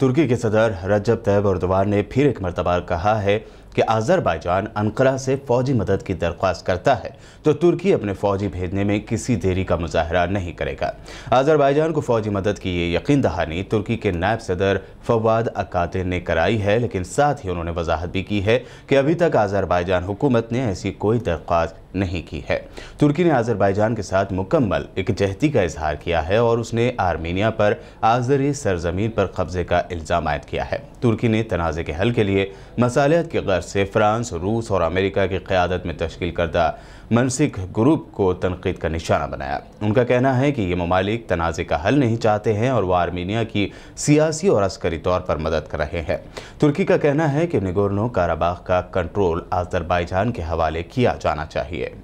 तुर्की के सदर रजब तैयब अर्दवान ने फिर एक मरतबा कहा है कि आज़रबाईजान अनकरा से फ़ौजी मदद की दरख्वास्त करता है तो तुर्की अपने फ़ौजी भेजने में किसी देरी का मुजाहरा नहीं करेगा आज़रबाईजान को फ़ौजी मदद की ये यकीन दहानी तुर्की के नायब सदर फवाद अकाते ने कराई है लेकिन साथ ही उन्होंने वजाहत भी की है कि अभी तक आज़रबाईजान हुकूमत ने ऐसी कोई दरख्वास्त नहीं की है तुर्की ने आज़रबाईजान के साथ मुकम्मल जहती का इजहार किया है और उसने आर्मीनिया पर आज़री सरजमीन पर कब्जे का इल्ज़ाम आयद किया है तुर्की ने तनाज़े के हल के लिए मसालियत की गर्ज से फ्रांस रूस और अमेरिका की क़्यादत में तश्ील करदा मनसिक ग्रुप को तनकीद का निशाना बनाया उनका कहना है कि ये ममालिक तनाज़े का हल नहीं चाहते हैं और वो आर्मीनिया की सियासी और अस्करी तौर पर मदद कर रहे हैं तुर्की का कहना है कि निगोरनो काराबाग का कंट्रोल आजरबाईजान के हवाले किया जाना चाहिए